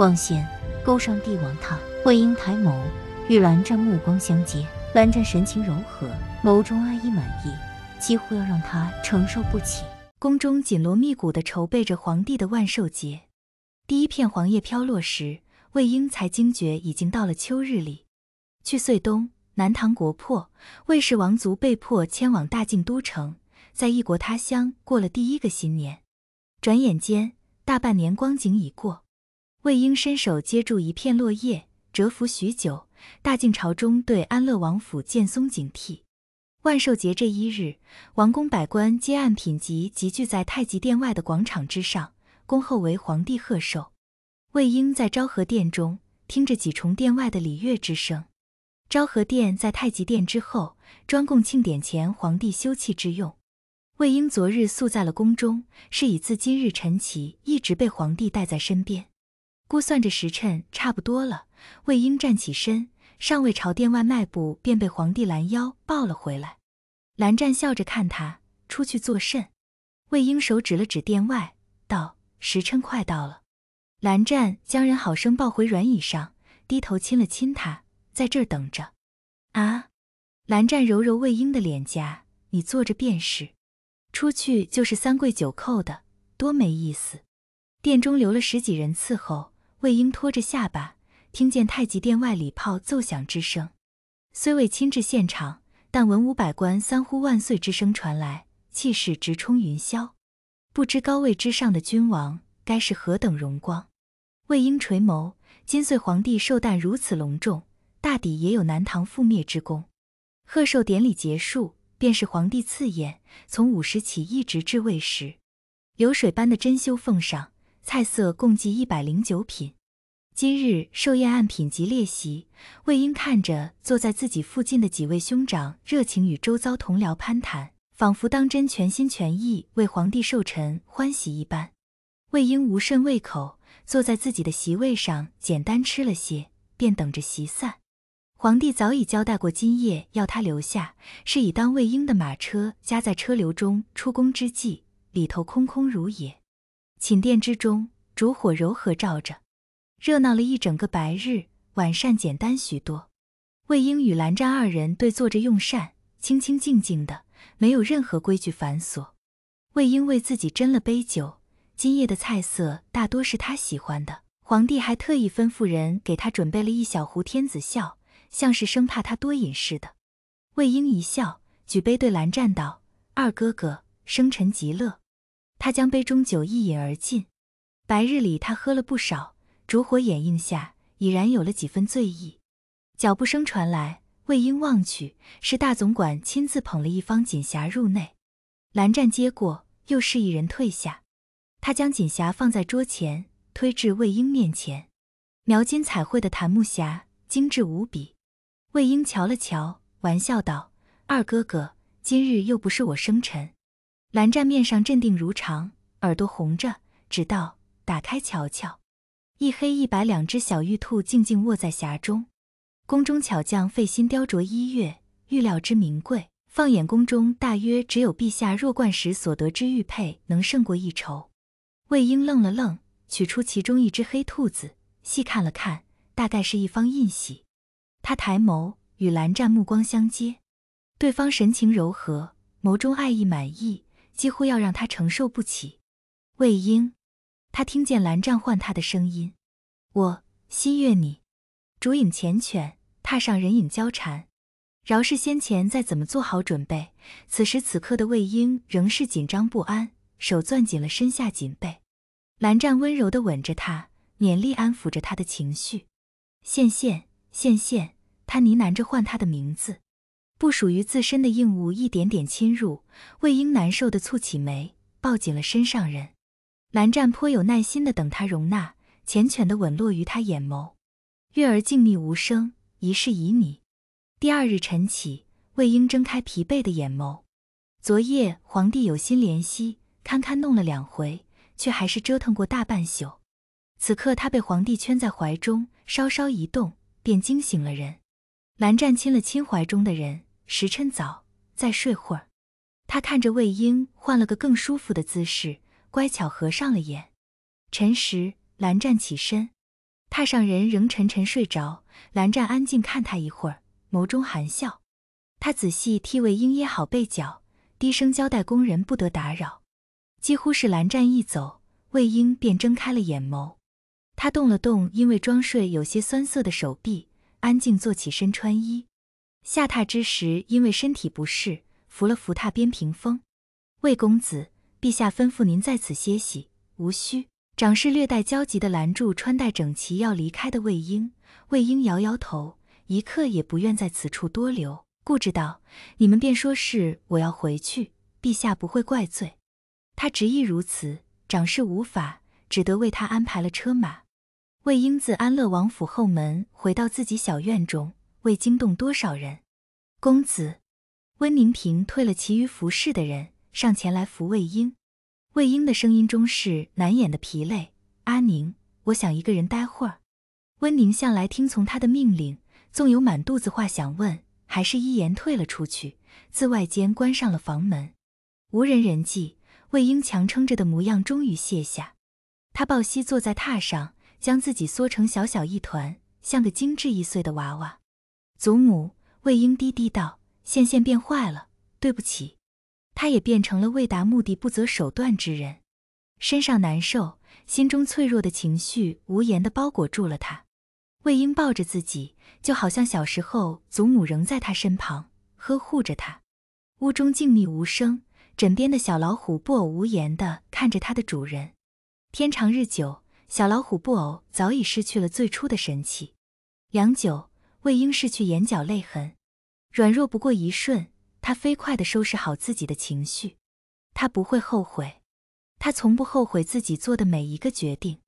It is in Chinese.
望线勾上帝王榻，魏婴抬眸与蓝湛目光相接，蓝湛神情柔和，眸中爱意满溢，几乎要让他承受不起。宫中紧锣密鼓地筹备着皇帝的万寿节。第一片黄叶飘落时，魏婴才惊觉已经到了秋日里。去岁冬，南唐国破，魏氏王族被迫迁往大晋都城，在异国他乡过了第一个新年。转眼间，大半年光景已过。魏婴伸手接住一片落叶，蛰伏许久。大晋朝中对安乐王府渐松警惕。万寿节这一日，王公百官皆按品级集聚在太极殿外的广场之上，恭候为皇帝贺寿。魏婴在昭和殿中听着几重殿外的礼乐之声。昭和殿在太极殿之后，专供庆典前皇帝休憩之用。魏婴昨日宿在了宫中，是以自今日晨起一直被皇帝带在身边。估算着时辰差不多了，魏婴站起身，尚未朝殿外迈步，便被皇帝拦腰抱了回来。蓝湛笑着看他出去作甚，魏婴手指了指殿外，道：“时辰快到了。”蓝湛将人好生抱回软椅上，低头亲了亲他，在这儿等着。啊！蓝湛揉揉魏婴的脸颊，你坐着便是，出去就是三跪九叩的，多没意思。殿中留了十几人伺候。魏婴托着下巴，听见太极殿外礼炮奏响之声，虽未亲至现场，但文武百官三呼万岁之声传来，气势直冲云霄。不知高位之上的君王该是何等荣光。魏婴垂眸，今岁皇帝寿诞如此隆重，大抵也有南唐覆灭之功。贺寿典礼结束，便是皇帝赐宴，从午时起一直至未时，流水般的珍馐奉上。菜色共计一百零九品，今日寿宴按品级列席。魏婴看着坐在自己附近的几位兄长，热情与周遭同僚攀谈，仿佛当真全心全意为皇帝寿辰欢喜一般。魏婴无甚胃口，坐在自己的席位上简单吃了些，便等着席散。皇帝早已交代过，今夜要他留下，是以当魏婴的马车夹在车流中出宫之际，里头空空如也。寝殿之中，烛火柔和照着，热闹了一整个白日。晚膳简单许多，魏婴与蓝湛二人对坐着用膳，清清静静的，没有任何规矩繁琐。魏婴为自己斟了杯酒，今夜的菜色大多是他喜欢的。皇帝还特意吩咐人给他准备了一小壶天子笑，像是生怕他多饮似的。魏婴一笑，举杯对蓝湛道：“二哥哥，生辰极乐。”他将杯中酒一饮而尽，白日里他喝了不少，烛火掩映下已然有了几分醉意。脚步声传来，魏婴望去，是大总管亲自捧了一方锦匣入内。蓝湛接过，又示意人退下。他将锦匣放在桌前，推至魏婴面前。描金彩绘的檀木匣，精致无比。魏婴瞧了瞧，玩笑道：“二哥哥，今日又不是我生辰。”蓝湛面上镇定如常，耳朵红着，直道打开瞧瞧。一黑一白两只小玉兔静静卧在匣中，宫中巧匠费心雕琢一月，玉料之名贵，放眼宫中，大约只有陛下弱冠时所得之玉佩能胜过一筹。魏婴愣了愣，取出其中一只黑兔子，细看了看，大概是一方印玺。他抬眸与蓝湛目光相接，对方神情柔和，眸中爱意满溢。几乎要让他承受不起。魏婴，他听见蓝湛唤他的声音，我心悦你，烛影缱绻，踏上人影交缠。饶是先前再怎么做好准备，此时此刻的魏婴仍是紧张不安，手攥紧了身下锦被。蓝湛温柔地吻着他，勉力安抚着他的情绪。羡羡羡羡，他呢喃着唤他的名字。不属于自身的硬物一点点侵入，魏婴难受的蹙起眉，抱紧了身上人。蓝湛颇有耐心的等他容纳，缱绻的吻落于他眼眸。月儿静谧无声，一世旖你。第二日晨起，魏婴睁开疲惫的眼眸。昨夜皇帝有心怜惜，堪堪弄了两回，却还是折腾过大半宿。此刻他被皇帝圈在怀中，稍稍一动便惊醒了人。蓝湛亲了亲怀中的人。时辰早，再睡会儿。他看着魏婴换了个更舒服的姿势，乖巧合上了眼。辰时，蓝湛起身，榻上人仍沉沉睡着。蓝湛安静看他一会儿，眸中含笑。他仔细替魏婴掖好被角，低声交代宫人不得打扰。几乎是蓝湛一走，魏婴便睁开了眼眸。他动了动因为装睡有些酸涩的手臂，安静坐起身穿衣。下榻之时，因为身体不适，扶了扶榻边屏风。魏公子，陛下吩咐您在此歇息，无需。长事略带焦急地拦住穿戴整齐要离开的魏婴。魏婴摇摇头，一刻也不愿在此处多留，固执道：“你们便说是我要回去，陛下不会怪罪。”他执意如此，长事无法，只得为他安排了车马。魏婴自安乐王府后门回到自己小院中。未惊动多少人，公子。温宁平退了其余服侍的人，上前来扶魏婴。魏婴的声音中是难掩的疲累。阿宁，我想一个人待会儿。温宁向来听从他的命令，纵有满肚子话想问，还是依言退了出去，自外间关上了房门。无人人迹，魏婴强撑着的模样终于卸下。他抱膝坐在榻上，将自己缩成小小一团，像个精致易碎的娃娃。祖母，魏婴低低道：“线线变坏了，对不起。”他也变成了为达目的不择手段之人，身上难受，心中脆弱的情绪无言的包裹住了他。魏婴抱着自己，就好像小时候祖母仍在他身旁呵护着他。屋中静谧无声，枕边的小老虎布偶无言的看着它的主人。天长日久，小老虎布偶早已失去了最初的神气。良久。魏婴拭去眼角泪痕，软弱不过一瞬。他飞快地收拾好自己的情绪，他不会后悔，他从不后悔自己做的每一个决定。